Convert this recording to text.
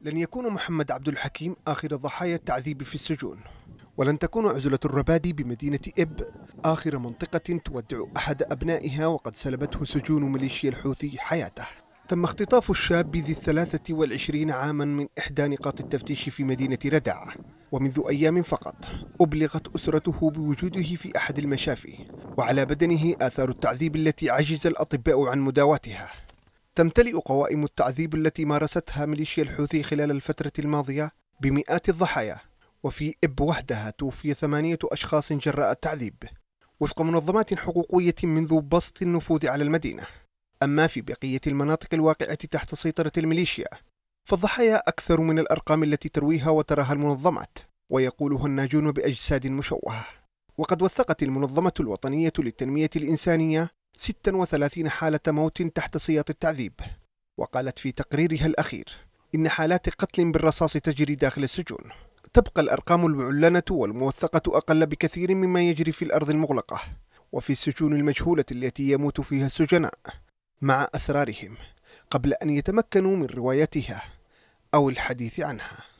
لن يكون محمد عبد الحكيم آخر ضحايا التعذيب في السجون ولن تكون عزلة الربادي بمدينة إب آخر منطقة تودع أحد أبنائها وقد سلبته سجون ميليشيا الحوثي حياته تم اختطاف الشاب ذي الثلاثة والعشرين عاما من إحدى نقاط التفتيش في مدينة ردع ومنذ أيام فقط أبلغت أسرته بوجوده في أحد المشافي وعلى بدنه آثار التعذيب التي عجز الأطباء عن مداواتها تمتلئ قوائم التعذيب التي مارستها ميليشيا الحوثي خلال الفترة الماضية بمئات الضحايا وفي إب وحدها توفي ثمانية أشخاص جراء التعذيب وفق منظمات حقوقية منذ بسط النفوذ على المدينة أما في بقية المناطق الواقعة تحت سيطرة الميليشيا فالضحايا أكثر من الأرقام التي ترويها وتراها المنظمات ويقولها الناجون بأجساد مشوهة وقد وثقت المنظمة الوطنية للتنمية الإنسانية 36 حالة موت تحت سياط التعذيب وقالت في تقريرها الأخير إن حالات قتل بالرصاص تجري داخل السجون تبقى الأرقام المعلنة والموثقة أقل بكثير مما يجري في الأرض المغلقة وفي السجون المجهولة التي يموت فيها السجناء مع أسرارهم قبل أن يتمكنوا من روايتها أو الحديث عنها